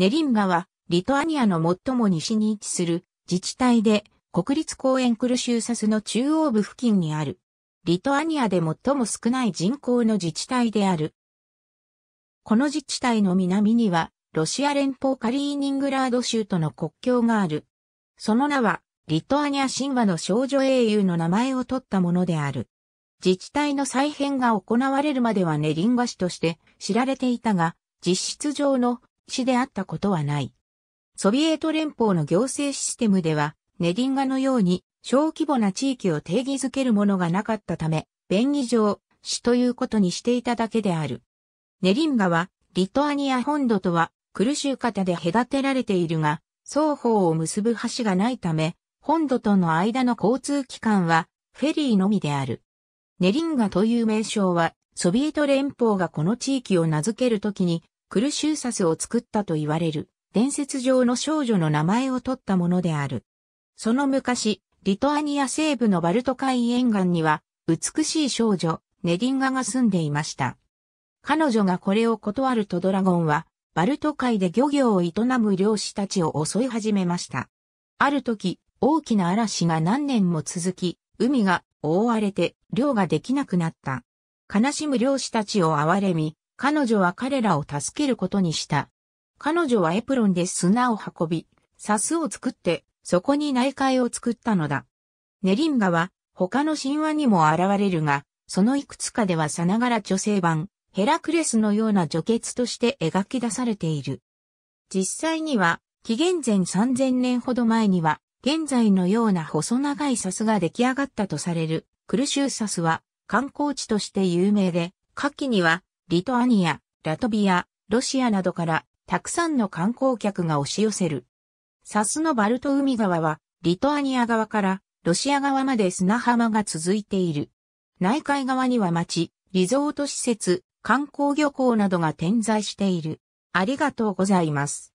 ネリンガは、リトアニアの最も西に位置する自治体で、国立公園クルシューサスの中央部付近にある。リトアニアで最も少ない人口の自治体である。この自治体の南には、ロシア連邦カリーニングラード州との国境がある。その名は、リトアニア神話の少女英雄の名前を取ったものである。自治体の再編が行われるまではネリンガ市として知られていたが、実質上の史であったことはない。ソビエト連邦の行政システムでは、ネディンガのように小規模な地域を定義づけるものがなかったため、便宜上、市ということにしていただけである。ネリンガは、リトアニア本土とは、苦しシューで隔てられているが、双方を結ぶ橋がないため、本土との間の交通機関は、フェリーのみである。ネリンガという名称は、ソビエト連邦がこの地域を名付けるときにクルシューサスを作ったと言われる伝説上の少女の名前を取ったものである。その昔、リトアニア西部のバルト海沿岸には美しい少女、ネディンガが住んでいました。彼女がこれを断るとドラゴンは、バルト海で漁業を営む漁師たちを襲い始めました。ある時、大きな嵐が何年も続き、海が覆われて漁ができなくなった。悲しむ漁師たちを憐れみ、彼女は彼らを助けることにした。彼女はエプロンで砂を運び、サスを作って、そこに内海を作ったのだ。ネリンガは、他の神話にも現れるが、そのいくつかではさながら女性版、ヘラクレスのような女傑として描き出されている。実際には、紀元前3000年ほど前には、現在のような細長いサスが出来上がったとされる、クルシューサスは観光地として有名で、夏季にはリトアニア、ラトビア、ロシアなどからたくさんの観光客が押し寄せる。サスのバルト海側は、リトアニア側からロシア側まで砂浜が続いている。内海側には町、リゾート施設、観光漁港などが点在している。ありがとうございます。